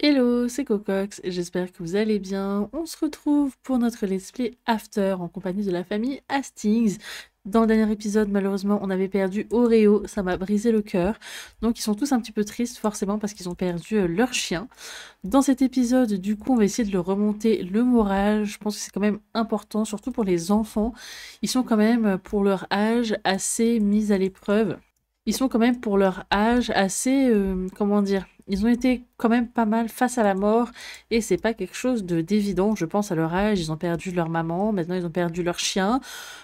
Hello, c'est Cocox, j'espère que vous allez bien. On se retrouve pour notre Let's Play After en compagnie de la famille Hastings. Dans le dernier épisode, malheureusement, on avait perdu Oreo, ça m'a brisé le cœur. Donc ils sont tous un petit peu tristes, forcément, parce qu'ils ont perdu euh, leur chien. Dans cet épisode, du coup, on va essayer de leur remonter le moral. Je pense que c'est quand même important, surtout pour les enfants. Ils sont quand même, euh, pour leur âge, assez mis à l'épreuve. Ils sont quand même, pour leur âge, assez... Euh, comment dire ils ont été quand même pas mal face à la mort et c'est pas quelque chose de d'évident, je pense, à leur âge. Ils ont perdu leur maman, maintenant ils ont perdu leur chien.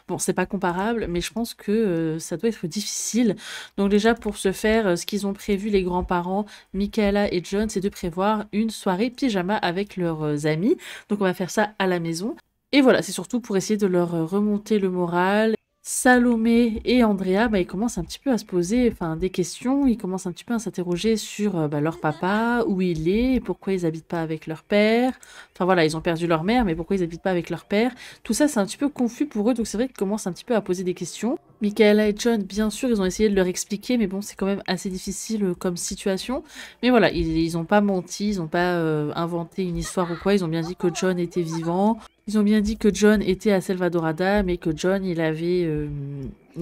Bon, c'est pas comparable, mais je pense que euh, ça doit être difficile. Donc, déjà, pour se faire, euh, ce qu'ils ont prévu, les grands-parents, Michaela et John, c'est de prévoir une soirée pyjama avec leurs euh, amis. Donc, on va faire ça à la maison. Et voilà, c'est surtout pour essayer de leur remonter le moral Salomé et Andrea, bah, ils commencent un petit peu à se poser enfin, des questions, ils commencent un petit peu à s'interroger sur euh, bah, leur papa, où il est, pourquoi ils n'habitent pas avec leur père. Enfin voilà, ils ont perdu leur mère, mais pourquoi ils n'habitent pas avec leur père. Tout ça, c'est un petit peu confus pour eux, donc c'est vrai qu'ils commencent un petit peu à poser des questions. Michaela et John, bien sûr, ils ont essayé de leur expliquer, mais bon, c'est quand même assez difficile euh, comme situation. Mais voilà, ils n'ont pas menti, ils n'ont pas euh, inventé une histoire ou quoi. Ils ont bien dit que John était vivant. Ils ont bien dit que John était à Salvadorada, mais que John, il avait, euh,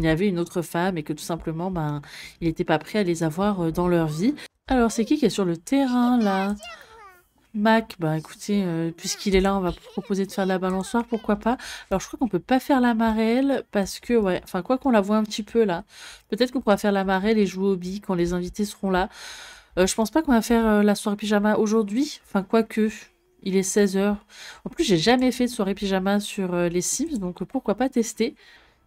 avait une autre femme et que tout simplement, ben, il n'était pas prêt à les avoir dans leur vie. Alors, c'est qui qui est sur le terrain, là Mac, bah écoutez, euh, puisqu'il est là, on va proposer de faire de la balançoire, pourquoi pas. Alors je crois qu'on peut pas faire la marelle parce que, ouais, enfin quoi qu'on la voit un petit peu là, peut-être qu'on pourra faire la marelle et jouer au billes quand les invités seront là. Euh, je pense pas qu'on va faire euh, la soirée pyjama aujourd'hui, enfin quoique, il est 16h. En plus j'ai jamais fait de soirée pyjama sur les Sims, donc pourquoi pas tester.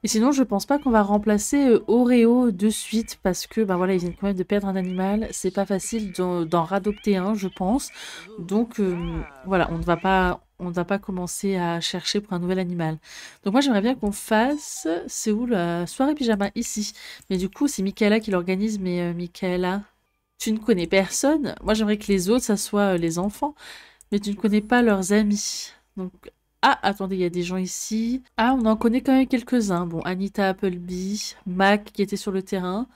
Et sinon, je pense pas qu'on va remplacer euh, Oreo de suite parce que, ben voilà, ils viennent quand même de perdre un animal. C'est pas facile d'en radopter un, je pense. Donc, euh, voilà, on ne va pas, on ne va pas commencer à chercher pour un nouvel animal. Donc moi j'aimerais bien qu'on fasse, c'est où la soirée pyjama Ici. Mais du coup c'est Michaela qui l'organise, mais euh, Michaela, tu ne connais personne. Moi j'aimerais que les autres, ça soit les enfants, mais tu ne connais pas leurs amis. Donc ah, attendez, il y a des gens ici. Ah, on en connaît quand même quelques-uns. Bon, Anita Appleby, Mac qui était sur le terrain.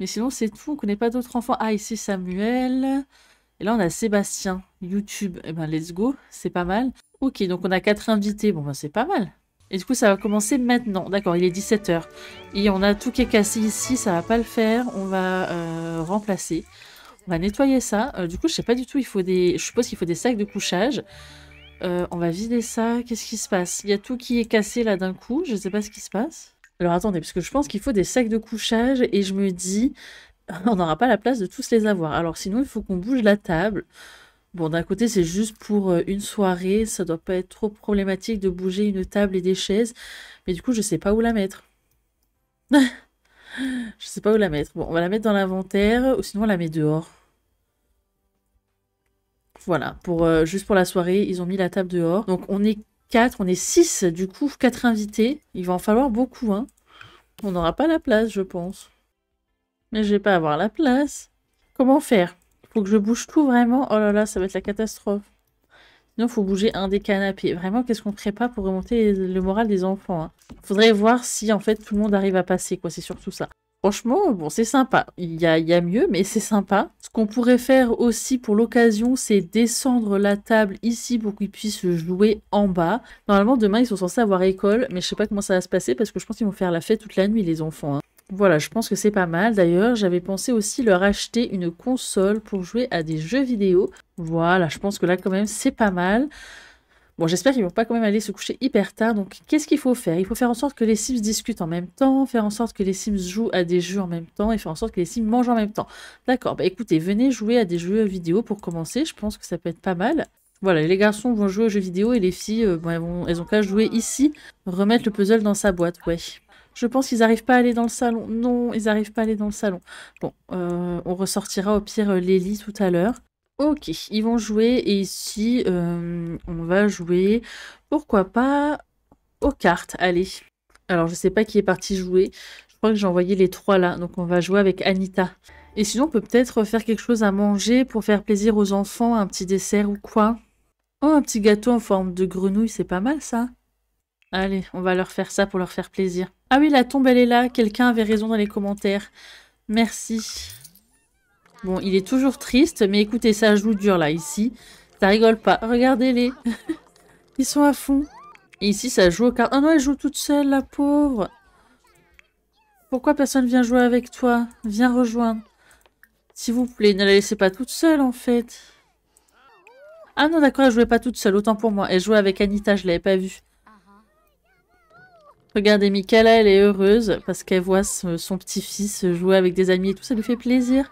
Mais sinon, c'est tout. On connaît pas d'autres enfants. Ah, ici, Samuel. Et là, on a Sébastien, YouTube. Eh ben, let's go. C'est pas mal. Ok, donc on a quatre invités. Bon, ben, c'est pas mal. Et du coup, ça va commencer maintenant. D'accord, il est 17h. Et on a tout qui est cassé ici. Ça va pas le faire. On va euh, remplacer. On va nettoyer ça. Euh, du coup, je sais pas du tout. Il faut des... Je suppose qu'il faut des sacs de couchage. Euh, on va vider ça. Qu'est-ce qui se passe Il y a tout qui est cassé là d'un coup. Je ne sais pas ce qui se passe. Alors attendez, parce que je pense qu'il faut des sacs de couchage et je me dis, on n'aura pas la place de tous les avoir. Alors sinon, il faut qu'on bouge la table. Bon, d'un côté, c'est juste pour euh, une soirée. Ça doit pas être trop problématique de bouger une table et des chaises. Mais du coup, je ne sais pas où la mettre. je ne sais pas où la mettre. Bon, on va la mettre dans l'inventaire ou sinon on la met dehors. Voilà, pour, euh, juste pour la soirée, ils ont mis la table dehors. Donc on est 4, on est 6, du coup, quatre invités. Il va en falloir beaucoup, hein. On n'aura pas la place, je pense. Mais je vais pas avoir la place. Comment faire Faut que je bouge tout, vraiment Oh là là, ça va être la catastrophe. Sinon, faut bouger un des canapés. Vraiment, qu'est-ce qu'on ferait pas pour remonter le moral des enfants hein Faudrait voir si, en fait, tout le monde arrive à passer, quoi. C'est surtout ça. Franchement, bon, c'est sympa. Il y a, y a, mieux, mais c'est sympa. Ce qu'on pourrait faire aussi pour l'occasion, c'est descendre la table ici pour qu'ils puissent jouer en bas. Normalement, demain, ils sont censés avoir école, mais je sais pas comment ça va se passer parce que je pense qu'ils vont faire la fête toute la nuit, les enfants. Hein. Voilà, je pense que c'est pas mal. D'ailleurs, j'avais pensé aussi leur acheter une console pour jouer à des jeux vidéo. Voilà, je pense que là, quand même, c'est pas mal. Bon, j'espère qu'ils vont pas quand même aller se coucher hyper tard. Donc, qu'est-ce qu'il faut faire Il faut faire en sorte que les Sims discutent en même temps, faire en sorte que les Sims jouent à des jeux en même temps et faire en sorte que les Sims mangent en même temps. D'accord, bah écoutez, venez jouer à des jeux vidéo pour commencer. Je pense que ça peut être pas mal. Voilà, les garçons vont jouer aux jeux vidéo et les filles, euh, bon, bah, elles, n'ont ont qu'à jouer ici, remettre le puzzle dans sa boîte, ouais. Je pense qu'ils n'arrivent pas à aller dans le salon. Non, ils n'arrivent pas à aller dans le salon. Bon, euh, on ressortira au pire euh, lits tout à l'heure. Ok, ils vont jouer et ici euh, on va jouer, pourquoi pas, aux cartes, allez. Alors je sais pas qui est parti jouer, je crois que j'ai envoyé les trois là, donc on va jouer avec Anita. Et sinon on peut peut-être faire quelque chose à manger pour faire plaisir aux enfants, un petit dessert ou quoi. Oh, un petit gâteau en forme de grenouille, c'est pas mal ça. Allez, on va leur faire ça pour leur faire plaisir. Ah oui, la tombe elle est là, quelqu'un avait raison dans les commentaires. Merci. Bon, il est toujours triste, mais écoutez, ça joue dur là, ici. Ça rigole pas. Regardez-les. Ils sont à fond. Et ici, ça joue au cartes. Oh ah non, elle joue toute seule, la pauvre. Pourquoi personne vient jouer avec toi Viens rejoindre. S'il vous plaît, ne la laissez pas toute seule, en fait. Ah non, d'accord, elle jouait pas toute seule, autant pour moi. Elle jouait avec Anita, je l'avais pas vue. Regardez, Michaela, elle est heureuse parce qu'elle voit son petit-fils jouer avec des amis et tout, ça lui fait plaisir.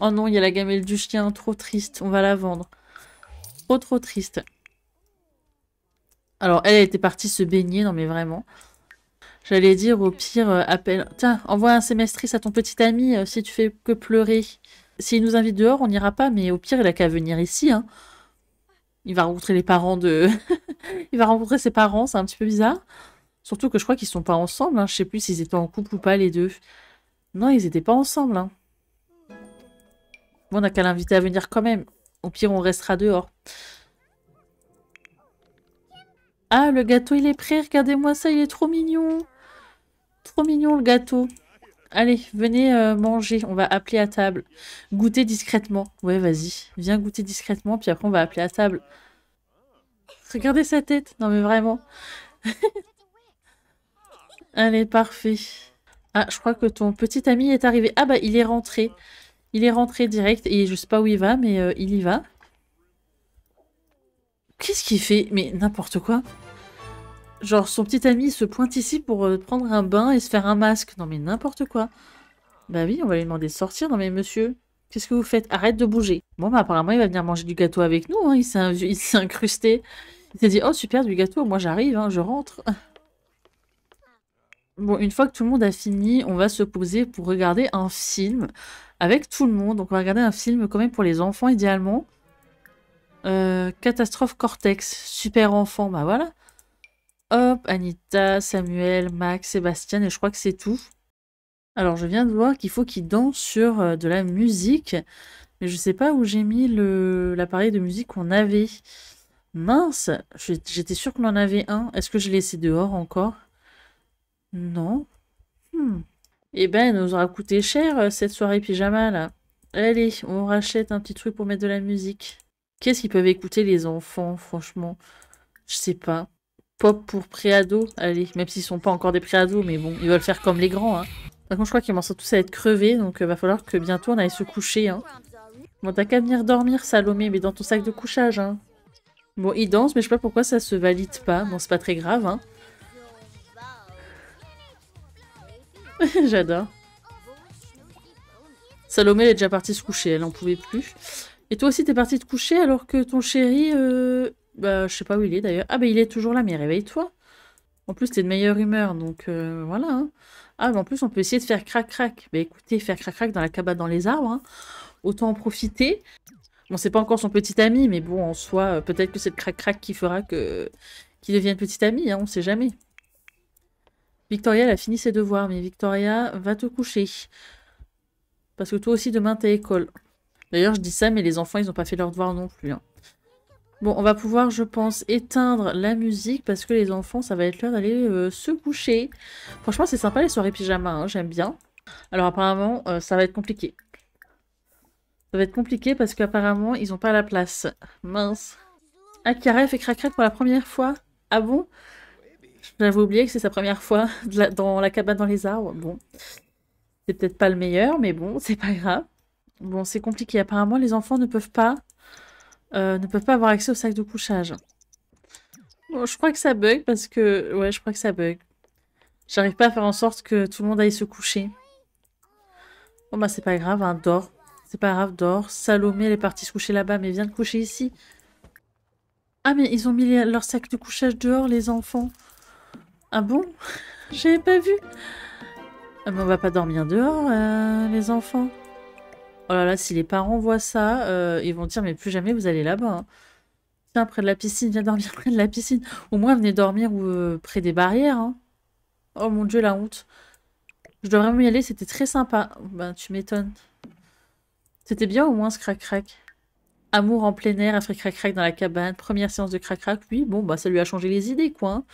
Oh non, il y a la gamelle du chien, trop triste, on va la vendre. Trop trop triste. Alors elle, était partie se baigner, non mais vraiment. J'allais dire au pire, euh, appelle... Tiens, envoie un sémestrice à ton petit ami euh, si tu fais que pleurer. S'il nous invite dehors, on n'ira pas, mais au pire, il a qu'à venir ici. Hein. Il va rencontrer les parents de... il va rencontrer ses parents, c'est un petit peu bizarre. Surtout que je crois qu'ils sont pas ensemble, Je hein. je sais plus s'ils étaient en couple ou pas les deux. Non, ils étaient pas ensemble. Hein. Bon, on n'a qu'à l'inviter à venir quand même. Au pire, on restera dehors. Ah, le gâteau, il est prêt. Regardez-moi ça, il est trop mignon. Trop mignon, le gâteau. Allez, venez euh, manger. On va appeler à table. Goûter discrètement. Ouais, vas-y. Viens goûter discrètement, puis après, on va appeler à table. Regardez sa tête. Non, mais vraiment. Allez, parfait. Ah, je crois que ton petit ami est arrivé. Ah bah, il est rentré. Il est rentré direct et je sais pas où il va, mais euh, il y va. Qu'est-ce qu'il fait Mais n'importe quoi. Genre, son petit ami se pointe ici pour euh, prendre un bain et se faire un masque. Non mais n'importe quoi. Bah oui, on va lui demander de sortir. Non mais monsieur, qu'est-ce que vous faites Arrête de bouger. Bon bah apparemment, il va venir manger du gâteau avec nous. Hein. Il s'est incrusté. Il s'est dit, oh super, du gâteau, moi j'arrive, hein, je rentre. Bon, une fois que tout le monde a fini, on va se poser pour regarder un film avec tout le monde. Donc on va regarder un film quand même pour les enfants idéalement. Euh, Catastrophe Cortex, super enfant, bah voilà. Hop, Anita, Samuel, Max, Sébastien, et je crois que c'est tout. Alors je viens de voir qu'il faut qu'ils danse sur euh, de la musique, mais je sais pas où j'ai mis l'appareil de musique qu'on avait. Mince, j'étais sûre qu'on en avait un. Est-ce que je l'ai laissé dehors encore Non. Hmm. Eh ben, elle nous aura coûté cher, euh, cette soirée pyjama, là. Allez, on rachète un petit truc pour mettre de la musique. Qu'est-ce qu'ils peuvent écouter, les enfants, franchement Je sais pas. Pop pour préado, allez, même s'ils sont pas encore des préado, mais bon, ils veulent faire comme les grands, hein. Par contre, je crois qu'ils commencent tous à être crevés, donc euh, va falloir que bientôt on aille se coucher, hein. Bon, t'as qu'à venir dormir, Salomé, mais dans ton sac de couchage, hein. Bon, ils dansent, mais je sais pas pourquoi ça se valide pas. Bon, c'est pas très grave, hein. J'adore. Salomé, elle est déjà partie se coucher, elle n'en pouvait plus. Et toi aussi, t'es partie te coucher alors que ton chéri... Euh... Bah, je sais pas où il est d'ailleurs. Ah bah, il est toujours là, mais réveille-toi. En plus, t'es de meilleure humeur, donc euh, voilà. Hein. Ah, bah en plus, on peut essayer de faire crac-crac. Bah écoutez, faire crac-crac dans la cabane dans les arbres, hein. autant en profiter. Bon, c'est pas encore son petit ami, mais bon, en soi, euh, peut-être que c'est le crac-crac qui fera que qu'il devienne petit ami, hein, on sait jamais. Victoria, elle a fini ses devoirs, mais Victoria, va te coucher. Parce que toi aussi, demain, t'es école. D'ailleurs, je dis ça, mais les enfants, ils n'ont pas fait leurs devoirs non plus. Hein. Bon, on va pouvoir, je pense, éteindre la musique parce que les enfants, ça va être l'heure d'aller euh, se coucher. Franchement, c'est sympa les soirées pyjama, hein, j'aime bien. Alors apparemment, euh, ça va être compliqué. Ça va être compliqué parce qu'apparemment, ils n'ont pas la place. Mince. Akira ah, fait crac, pour la première fois. Ah bon j'avais oublié que c'est sa première fois dans la cabane dans les arbres. Bon, c'est peut-être pas le meilleur, mais bon, c'est pas grave. Bon, c'est compliqué. Apparemment, les enfants ne peuvent pas, euh, ne peuvent pas avoir accès au sac de couchage. Bon, je crois que ça bug parce que... Ouais, je crois que ça bug. J'arrive pas à faire en sorte que tout le monde aille se coucher. Bon bah c'est pas grave, hein, dors. C'est pas grave, dors. Salomé, elle est partie se coucher là-bas, mais viens de coucher ici. Ah mais ils ont mis leur sac de couchage dehors, les enfants. Ah bon J'avais pas vu Mais ah ben, On va pas dormir dehors, euh, les enfants. Oh là là, si les parents voient ça, euh, ils vont dire mais plus jamais vous allez là-bas. Hein. Tiens, près de la piscine, viens dormir près de la piscine. Au moins, venez dormir euh, près des barrières. Hein. Oh mon dieu, la honte. Je dois vraiment y aller, c'était très sympa. Ben, tu m'étonnes. C'était bien au moins ce crac-crac. Amour en plein air, après crac-crac dans la cabane, première séance de crac-crac, lui, bon, bah ça lui a changé les idées, quoi. Hein.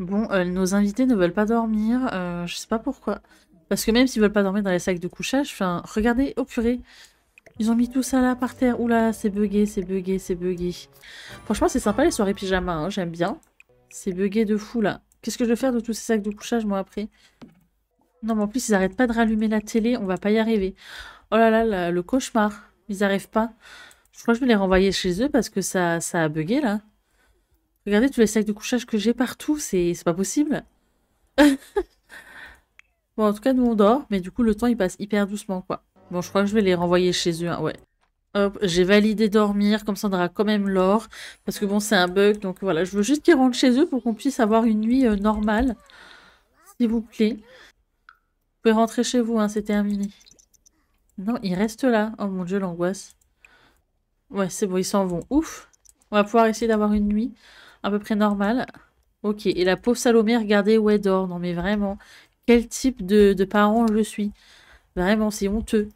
Bon, euh, nos invités ne veulent pas dormir, euh, je sais pas pourquoi. Parce que même s'ils veulent pas dormir dans les sacs de couchage, enfin, regardez, oh purée, ils ont mis tout ça là par terre. Oula, c'est bugué, c'est bugué, c'est bugué. Franchement, c'est sympa les soirées pyjama, hein, j'aime bien. C'est bugué de fou là. Qu'est-ce que je vais faire de tous ces sacs de couchage moi après Non, mais en plus, ils arrêtent pas de rallumer la télé, on va pas y arriver. Oh là là, le cauchemar, ils arrivent pas. Je crois que je vais les renvoyer chez eux parce que ça, ça a bugué là. Regardez tous les sacs de couchage que j'ai partout, c'est pas possible. bon, en tout cas, nous on dort, mais du coup, le temps il passe hyper doucement, quoi. Bon, je crois que je vais les renvoyer chez eux, hein. ouais. Hop, j'ai validé dormir, comme ça on aura quand même l'or. Parce que bon, c'est un bug, donc voilà, je veux juste qu'ils rentrent chez eux pour qu'on puisse avoir une nuit euh, normale. S'il vous plaît. Vous pouvez rentrer chez vous, hein, c'est terminé. Non, ils restent là. Oh mon dieu, l'angoisse. Ouais, c'est bon, ils s'en vont. Ouf. On va pouvoir essayer d'avoir une nuit à peu près normal. Ok, et la pauvre Salomé, regardez où elle dort. Non mais vraiment, quel type de, de parent je suis Vraiment, c'est honteux.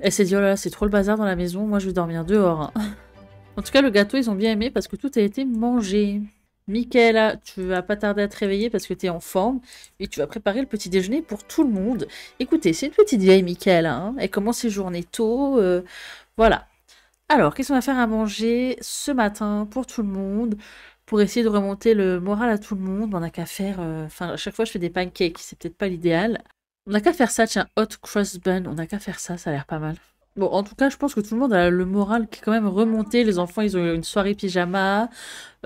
Elle s'est dit, oh là là, c'est trop le bazar dans la maison, moi je vais dormir dehors. en tout cas, le gâteau, ils ont bien aimé parce que tout a été mangé. Michaela, tu vas pas tarder à te réveiller parce que tu es en forme et tu vas préparer le petit déjeuner pour tout le monde. Écoutez, c'est une petite vieille Michaela, hein elle commence ses journées tôt, euh, voilà. Alors, qu'est-ce qu'on va faire à manger ce matin pour tout le monde pour essayer de remonter le moral à tout le monde. On n'a qu'à faire. Euh, enfin, à chaque fois, je fais des pancakes, c'est peut-être pas l'idéal. On n'a qu'à faire ça, tiens, hot cross bun. On n'a qu'à faire ça, ça a l'air pas mal. Bon, en tout cas, je pense que tout le monde a le moral qui est quand même remonté. Les enfants, ils ont eu une soirée pyjama.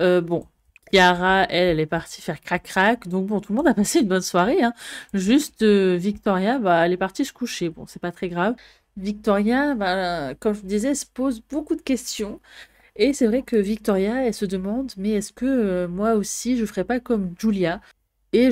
Euh, bon, Yara, elle, elle est partie faire crac-crac. Donc bon, tout le monde a passé une bonne soirée. Hein. Juste euh, Victoria, bah, elle est partie se coucher. Bon, c'est pas très grave. Victoria, bah, comme je vous disais, se pose beaucoup de questions. Et c'est vrai que Victoria, elle se demande, mais est-ce que euh, moi aussi, je ferais pas comme Julia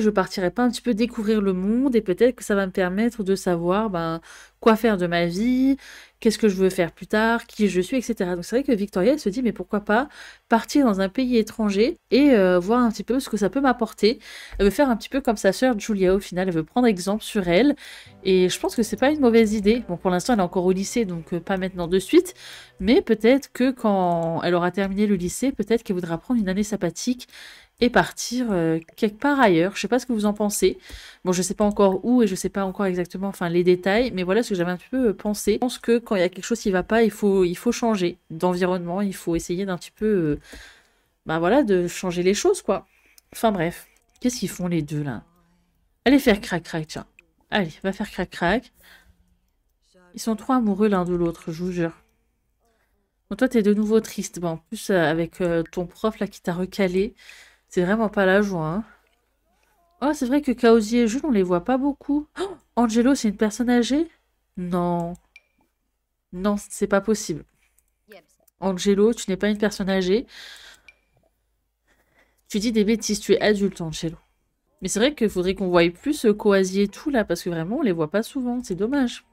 je partirai pas un petit peu découvrir le monde et peut-être que ça va me permettre de savoir ben, quoi faire de ma vie, qu'est-ce que je veux faire plus tard, qui je suis, etc. Donc c'est vrai que Victoria elle se dit mais pourquoi pas partir dans un pays étranger et euh, voir un petit peu ce que ça peut m'apporter. Elle veut faire un petit peu comme sa sœur Julia au final, elle veut prendre exemple sur elle et je pense que c'est pas une mauvaise idée. Bon pour l'instant elle est encore au lycée donc euh, pas maintenant de suite, mais peut-être que quand elle aura terminé le lycée, peut-être qu'elle voudra prendre une année sabbatique et partir euh, quelque part ailleurs. Je sais pas ce que vous en pensez. Bon, je ne sais pas encore où et je sais pas encore exactement enfin les détails, mais voilà ce que j'avais un petit peu euh, pensé. Je pense que quand il y a quelque chose qui va pas, il faut il faut changer d'environnement, il faut essayer d'un petit peu Ben voilà de changer les choses quoi. Enfin bref, qu'est-ce qu'ils font les deux là Allez faire crac crac tiens. Allez, va faire crac crac. Ils sont trop amoureux l'un de l'autre, je vous jure. Bon, toi, t'es de nouveau triste. Bon, en plus, avec ton prof là qui t'a recalé, c'est vraiment pas la joie. Hein. Oh, c'est vrai que Kaozi et Jules, on les voit pas beaucoup. Oh, Angelo, c'est une personne âgée Non. Non, c'est pas possible. Angelo, tu n'es pas une personne âgée. Tu dis des bêtises, tu es adulte, Angelo. Mais c'est vrai qu'il faudrait qu'on voie plus ce euh, et tout, là, parce que vraiment, on les voit pas souvent, c'est dommage.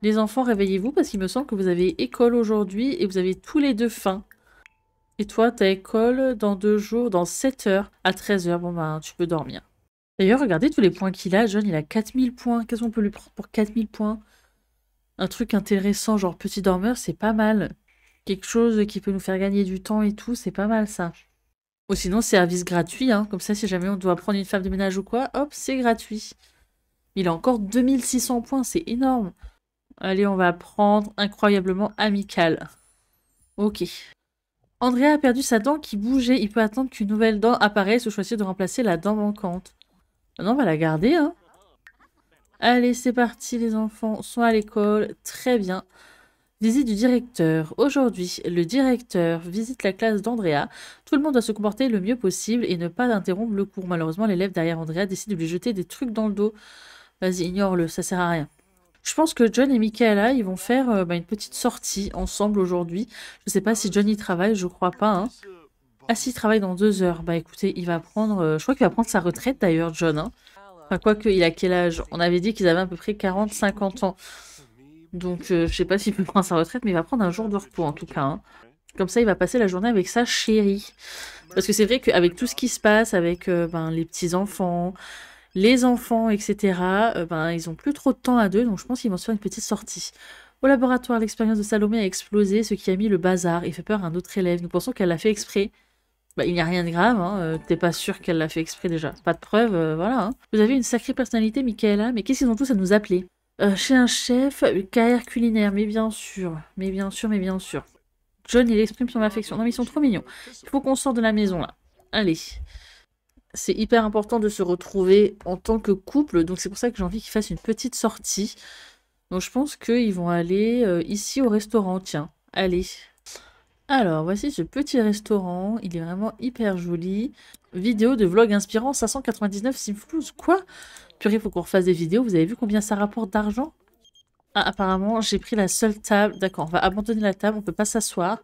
Les enfants, réveillez-vous, parce qu'il me semble que vous avez école aujourd'hui et vous avez tous les deux faim. Et toi, t'as école dans deux jours, dans 7 heures, à 13 heures. Bon, ben, tu peux dormir. D'ailleurs, regardez tous les points qu'il a. John, il a 4000 points. Qu'est-ce qu'on peut lui prendre pour 4000 points Un truc intéressant, genre petit dormeur, c'est pas mal. Quelque chose qui peut nous faire gagner du temps et tout, c'est pas mal ça. Ou sinon, service gratuit. Hein. Comme ça, si jamais on doit prendre une femme de ménage ou quoi, hop, c'est gratuit. Il a encore 2600 points, c'est énorme. Allez, on va prendre incroyablement amical. Ok. Andrea a perdu sa dent qui bougeait. Il peut attendre qu'une nouvelle dent apparaisse ou choisir de remplacer la dent manquante. Maintenant, ah on va la garder, hein. Allez, c'est parti, les enfants sont à l'école. Très bien. Visite du directeur. Aujourd'hui, le directeur visite la classe d'Andrea. Tout le monde doit se comporter le mieux possible et ne pas interrompre le cours. Malheureusement, l'élève derrière Andrea décide de lui jeter des trucs dans le dos. Vas-y, ignore-le, ça sert à rien. Je pense que John et Michaela, ils vont faire euh, bah, une petite sortie ensemble aujourd'hui. Je ne sais pas si John y travaille, je crois pas. Hein. Ah s'il travaille dans deux heures. Bah écoutez, il va prendre... Euh, je crois qu'il va prendre sa retraite d'ailleurs, John. Hein. Enfin, quoique, il a quel âge On avait dit qu'ils avaient à peu près 40-50 ans. Donc, je euh, je sais pas s'il peut prendre sa retraite, mais il va prendre un jour de repos en tout cas. Hein. Comme ça, il va passer la journée avec sa chérie. Parce que c'est vrai qu'avec tout ce qui se passe, avec ben, les petits-enfants, les enfants, etc., euh, ben, ils n'ont plus trop de temps à deux, donc je pense qu'ils vont se faire une petite sortie. Au laboratoire, l'expérience de Salomé a explosé, ce qui a mis le bazar et fait peur à un autre élève. Nous pensons qu'elle l'a fait exprès. Bah, il n'y a rien de grave, hein. Euh, t'es pas sûr qu'elle l'a fait exprès déjà. Pas de preuve, euh, voilà. Hein. Vous avez une sacrée personnalité, Michaela, mais qu'est-ce qu'ils ont tous à nous appeler Chez un chef, carrière culinaire, mais bien sûr, mais bien sûr, mais bien sûr. John, il exprime son affection. Non, mais ils sont trop mignons. Il faut qu'on sorte de la maison, là. Allez c'est hyper important de se retrouver en tant que couple. Donc c'est pour ça que j'ai envie qu'ils fassent une petite sortie. Donc je pense qu'ils vont aller euh, ici au restaurant. Tiens, allez. Alors voici ce petit restaurant. Il est vraiment hyper joli. Vidéo de vlog inspirant 599 simflouz. Quoi Purée, faut qu'on refasse des vidéos. Vous avez vu combien ça rapporte d'argent ah, apparemment, j'ai pris la seule table. D'accord, on va abandonner la table. On peut pas s'asseoir.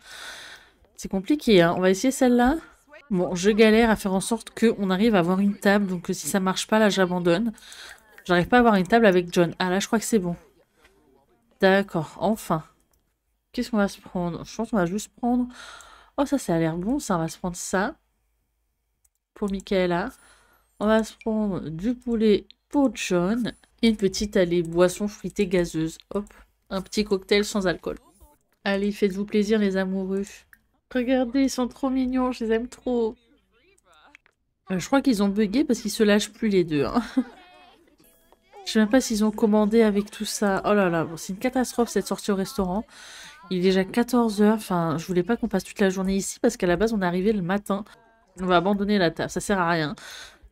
C'est compliqué, hein. On va essayer celle-là. Bon, je galère à faire en sorte qu'on arrive à avoir une table. Donc si ça marche pas, là, j'abandonne. J'arrive pas à avoir une table avec John. Ah, là, je crois que c'est bon. D'accord, enfin. Qu'est-ce qu'on va se prendre Je pense qu'on va juste prendre... Oh, ça, ça a l'air bon, ça. On va se prendre ça. Pour Michaela. On va se prendre du poulet pour John. une petite, allez, boisson fruitée gazeuse. Hop, un petit cocktail sans alcool. Allez, faites-vous plaisir, les amoureux. Regardez, ils sont trop mignons, je les aime trop. Euh, je crois qu'ils ont bugué parce qu'ils se lâchent plus les deux. Hein. je sais même pas s'ils ont commandé avec tout ça. Oh là là, c'est une catastrophe cette sortie au restaurant. Il est déjà 14h, enfin je voulais pas qu'on passe toute la journée ici parce qu'à la base on est arrivé le matin. On va abandonner la table, ça sert à rien.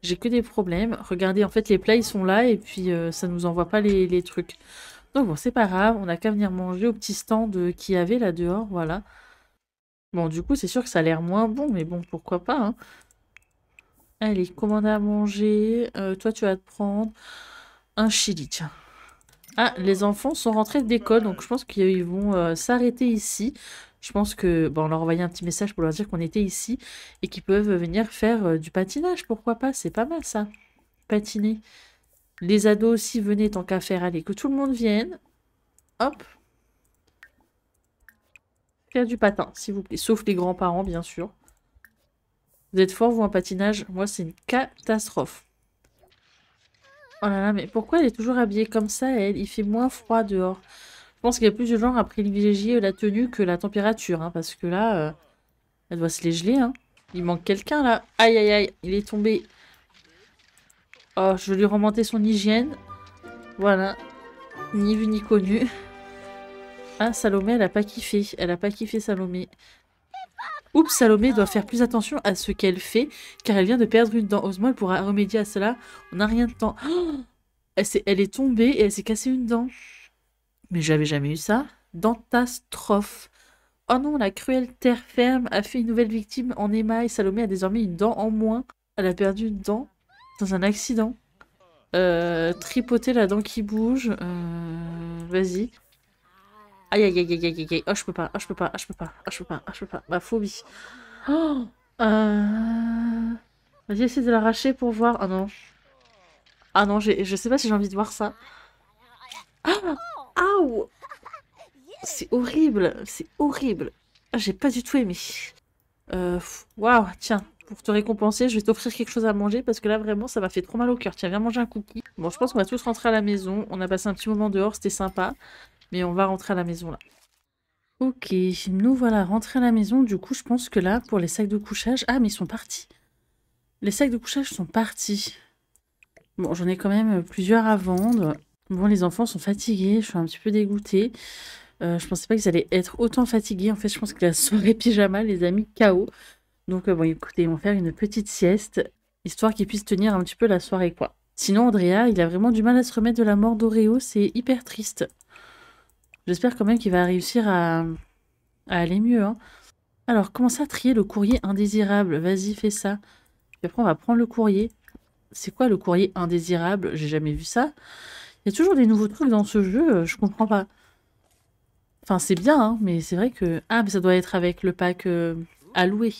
J'ai que des problèmes. Regardez, en fait les plats ils sont là et puis ça euh, ça nous envoie pas les, trucs. Donc bon, c'est pas grave, on a qu'à venir manger au petit stand euh, qu'il y avait là dehors, voilà. Bon, du coup, c'est sûr que ça a l'air moins bon, mais bon, pourquoi pas. Hein. Allez, commande à manger. Euh, toi, tu vas te prendre un chili, tiens. Ah, les enfants sont rentrés de d'école, donc je pense qu'ils vont euh, s'arrêter ici. Je pense que bon, on leur envoyer un petit message pour leur dire qu'on était ici et qu'ils peuvent venir faire euh, du patinage, pourquoi pas, c'est pas mal ça. Patiner. Les ados aussi, venez tant qu'à faire, allez, que tout le monde vienne. Hop, du patin, s'il vous plaît. Sauf les grands-parents, bien sûr. Vous êtes fort, vous, en patinage Moi, c'est une catastrophe. Oh là là, mais pourquoi elle est toujours habillée comme ça, elle Il fait moins froid dehors. Je pense qu'il y a plus de gens à privilégier la tenue que la température, hein, parce que là, euh, elle doit se les geler. Hein. Il manque quelqu'un, là. Aïe, aïe, aïe, il est tombé. Oh, je vais lui remonter son hygiène. Voilà. Ni vu ni connu. Ah, Salomé, elle a pas kiffé. Elle a pas kiffé Salomé. Oups, Salomé doit faire plus attention à ce qu'elle fait, car elle vient de perdre une dent. Heureusement, elle pourra remédier à cela. On n'a rien de temps. Oh elle, est, elle est tombée et elle s'est cassée une dent. Mais j'avais jamais eu ça. Dentastrophe. Oh non, la cruelle terre ferme a fait une nouvelle victime en émail. Salomé a désormais une dent en moins. Elle a perdu une dent dans un accident. Euh, tripoter la dent qui bouge. Euh, vas-y. Aïe aïe aïe aïe aïe aïe. Oh, je peux pas, oh, je peux pas, oh, je peux pas, oh, je peux pas, oh, je peux pas. Ma phobie. Oh, euh, vas-y, essaye de l'arracher pour voir. Ah non. Ah non, je sais pas si j'ai envie de voir ça. Ah C'est horrible, c'est horrible. Ah, j'ai pas du tout aimé. Euh, waouh, wow, tiens, pour te récompenser, je vais t'offrir quelque chose à manger parce que là vraiment ça m'a fait trop mal au cœur. Tiens, viens manger un cookie. Bon, je pense qu'on va tous rentrer à la maison. On a passé un petit moment dehors, c'était sympa. Mais on va rentrer à la maison là. Ok, nous voilà rentrés à la maison. Du coup, je pense que là, pour les sacs de couchage... Ah, mais ils sont partis. Les sacs de couchage sont partis. Bon, j'en ai quand même plusieurs à vendre. Bon, les enfants sont fatigués. Je suis un petit peu dégoûtée. Euh, je pensais pas qu'ils allaient être autant fatigués. En fait, je pense que la soirée pyjama les amis, KO. Donc, euh, bon, écoutez, ils vont faire une petite sieste, histoire qu'ils puissent tenir un petit peu la soirée, quoi. Sinon, Andrea, il a vraiment du mal à se remettre de la mort d'Oreo. C'est hyper triste. J'espère quand même qu'il va réussir à, aller mieux. Hein. Alors, comment ça, trier le courrier indésirable. Vas-y, fais ça. Et après, on va prendre le courrier. C'est quoi le courrier indésirable J'ai jamais vu ça. Il y a toujours des nouveaux trucs dans ce jeu, euh, je comprends pas. Enfin, c'est bien, hein, mais c'est vrai que... Ah, mais ça doit être avec le pack à euh, alloué.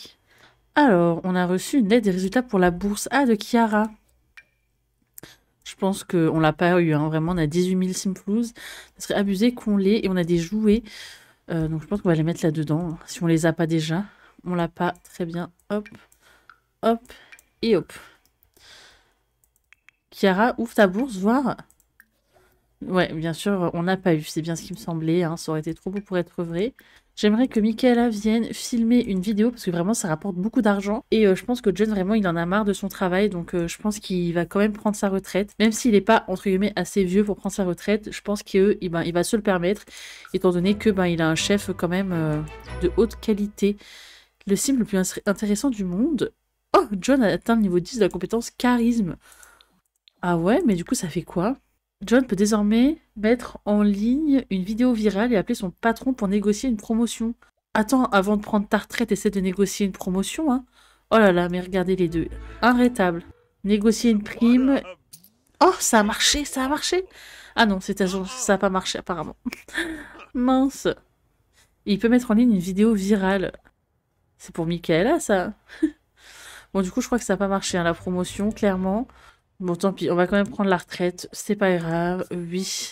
Alors, on a reçu une lettre des résultats pour la bourse A ah, de Kiara. Je pense qu'on l'a pas eu, hein. vraiment, on a 18 000 simflouz. Ce serait abusé qu'on l'ait et on a des jouets. Euh, donc je pense qu'on va les mettre là-dedans, hein, si on les a pas déjà. On l'a pas, très bien. Hop, hop et hop. Kiara, ouvre ta bourse, voir Ouais, bien sûr, on n'a pas eu, c'est bien ce qui me semblait, hein, ça aurait été trop beau pour être vrai. J'aimerais que Michaela vienne filmer une vidéo parce que vraiment ça rapporte beaucoup d'argent et euh, je pense que John vraiment il en a marre de son travail donc euh, je pense qu'il va quand même prendre sa retraite même s'il n'est pas entre guillemets assez vieux pour prendre sa retraite je pense qu'il euh, ben, il va se le permettre étant donné que ben il a un chef quand même de haute qualité le sim le plus intéressant du monde oh John a atteint le niveau 10 de la compétence charisme ah ouais mais du coup ça fait quoi John peut désormais mettre en ligne une vidéo virale et appeler son patron pour négocier une promotion. Attends, avant de prendre ta retraite, essaie de négocier une promotion, hein. Oh là là, mais regardez les deux. Inrétable. Négocier une prime. Oh, ça a marché, ça a marché. Ah non, c'est ça n'a pas marché apparemment. Mince. Il peut mettre en ligne une vidéo virale. C'est pour Michaela, ça. bon, du coup, je crois que ça n'a pas marché, hein, la promotion, clairement. Bon, tant pis, on va quand même prendre la retraite. C'est pas grave, oui.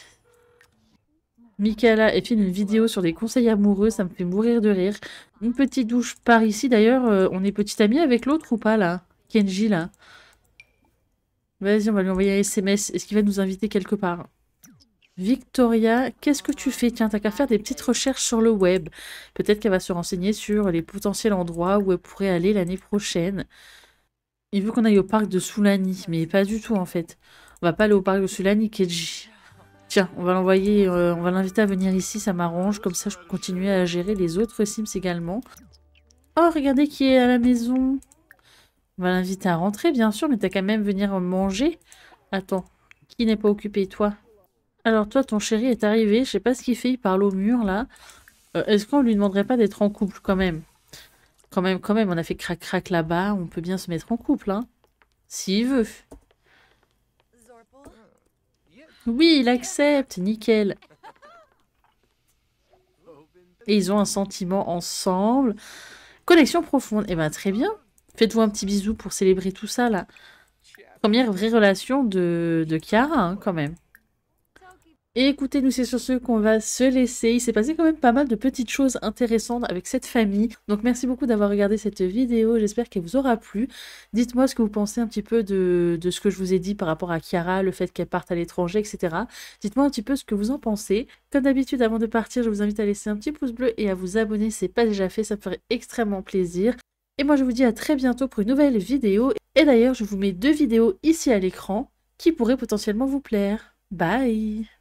Michaela, est fine une vidéo sur des conseils amoureux, ça me fait mourir de rire. Une petite douche par ici, d'ailleurs, euh, on est petit ami avec l'autre ou pas, là Kenji, là. Vas-y, on va lui envoyer un SMS. Est-ce qu'il va nous inviter quelque part Victoria, qu'est-ce que tu fais Tiens, t'as qu'à faire des petites recherches sur le web. Peut-être qu'elle va se renseigner sur les potentiels endroits où elle pourrait aller l'année prochaine. Il veut qu'on aille au parc de Soulani, mais pas du tout en fait. On va pas aller au parc de Sulani, Keji. Tiens, on va l'envoyer, euh, on va l'inviter à venir ici, ça m'arrange. Comme ça, je peux continuer à gérer les autres sims également. Oh, regardez qui est à la maison. On va l'inviter à rentrer, bien sûr, mais t'as quand même venir manger. Attends, qui n'est pas occupé, toi Alors toi, ton chéri est arrivé, je sais pas ce qu'il fait, il parle au mur, là. Euh, est-ce qu'on lui demanderait pas d'être en couple, quand même quand même, quand même, on a fait crac-crac là-bas, on peut bien se mettre en couple, hein. S'il veut. Oui, il accepte, nickel. Et ils ont un sentiment ensemble. Connexion profonde. et eh ben, très bien. Faites-vous un petit bisou pour célébrer tout ça, là. Première vraie relation de, de hein, quand même. Et écoutez, nous c'est sur ce qu'on va se laisser. Il s'est passé quand même pas mal de petites choses intéressantes avec cette famille. Donc merci beaucoup d'avoir regardé cette vidéo. J'espère qu'elle vous aura plu. Dites-moi ce que vous pensez un petit peu de, ce que je vous ai dit par rapport à Kiara, le fait qu'elle parte à l'étranger, etc. Dites-moi un petit peu ce que vous en pensez. Comme d'habitude, avant de partir, je vous invite à laisser un petit pouce bleu et à vous abonner si ce n'est pas déjà fait. Ça me ferait extrêmement plaisir. Et moi je vous dis à très bientôt pour une nouvelle vidéo. Et d'ailleurs, je vous mets deux vidéos ici à l'écran qui pourraient potentiellement vous plaire. Bye